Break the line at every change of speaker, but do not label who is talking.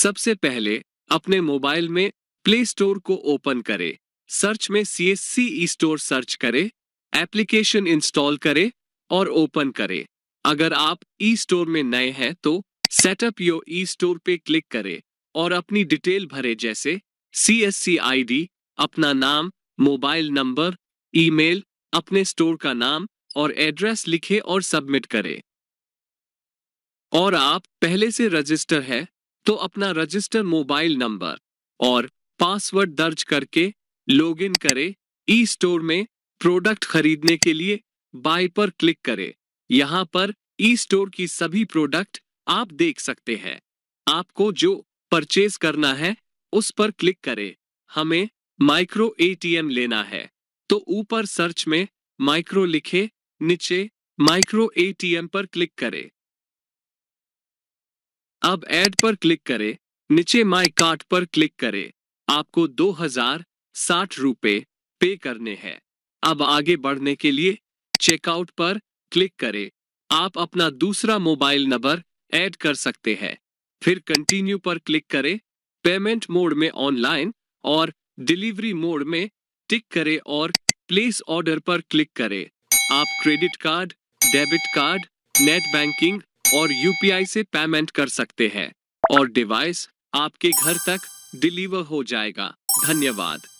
सबसे पहले अपने मोबाइल में प्ले स्टोर को ओपन करें सर्च में C S C E store search करें एप्लीकेशन इंस्टॉल करें और ओपन करें अगर आप ई स्टोर में नए हैं तो सेटअप यो ई स्टोर पे क्लिक करें और अपनी डिटेल भरे जैसे सी एस सी आई डी अपना नाम मोबाइल नंबर ईमेल, अपने स्टोर का नाम और एड्रेस लिखें और सबमिट करें और आप पहले से रजिस्टर है तो अपना रजिस्टर मोबाइल नंबर और पासवर्ड दर्ज करके लॉगिन करें ई स्टोर में प्रोडक्ट खरीदने के लिए बाय पर क्लिक करें यहाँ पर ई स्टोर की सभी प्रोडक्ट आप देख सकते हैं आपको जो परचेज करना है उस पर क्लिक करें हमें माइक्रो एटीएम लेना है तो ऊपर सर्च में माइक्रो लिखे नीचे माइक्रो एटीएम पर क्लिक करें अब ऐड पर क्लिक करें नीचे माई कार्ट पर क्लिक करें आपको दो हजार साठ रुपए पे करने हैं अब आगे बढ़ने के लिए चेकआउट पर क्लिक करें आप अपना दूसरा मोबाइल नंबर ऐड कर सकते हैं फिर कंटिन्यू पर क्लिक करें पेमेंट मोड में ऑनलाइन और डिलीवरी मोड में टिक करें और प्लेस ऑर्डर पर क्लिक करें आप credit card debit card net banking और यूपीआई से पेमेंट कर सकते हैं और डिवाइस आपके घर तक डिलीवर हो जाएगा धन्यवाद